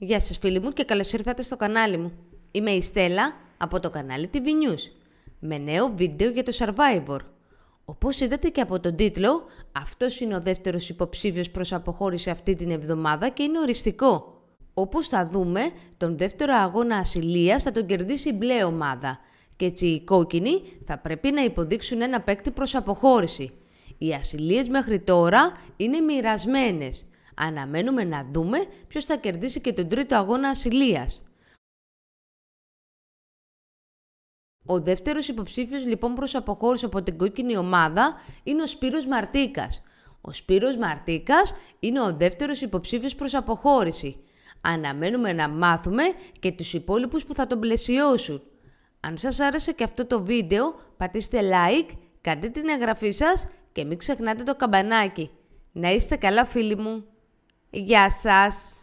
Γεια σας φίλοι μου και καλώς ήρθατε στο κανάλι μου. Είμαι η Στέλλα από το κανάλι TV News με νέο βίντεο για το Survivor. Όπως είδατε και από τον τίτλο, αυτός είναι ο δεύτερος υποψήφιος προς αποχώρηση αυτή την εβδομάδα και είναι οριστικό. Όπως θα δούμε, τον δεύτερο αγώνα ασυλίας θα τον κερδίσει η μπλε ομάδα και έτσι οι κόκκινοι θα πρέπει να υποδείξουν ένα παίκτη προς αποχώρηση. Οι ασυλίες μέχρι τώρα είναι μοιρασμένες. Αναμένουμε να δούμε ποιος θα κερδίσει και τον τρίτο αγώνα ασυλίας. Ο δεύτερος υποψήφιος λοιπόν προς αποχώρηση από την κόκκινη ομάδα είναι ο Σπύρος Μαρτίκας. Ο Σπύρος Μαρτίκας είναι ο δεύτερος υποψήφιος προς αποχώρηση. Αναμένουμε να μάθουμε και τους υπόλοιπους που θα τον πλαισιώσουν. Αν σας άρεσε και αυτό το βίντεο, πατήστε like, κάντε την εγγραφή σας και μην ξεχνάτε το καμπανάκι. Να είστε καλά φίλοι μου! Γεια σας!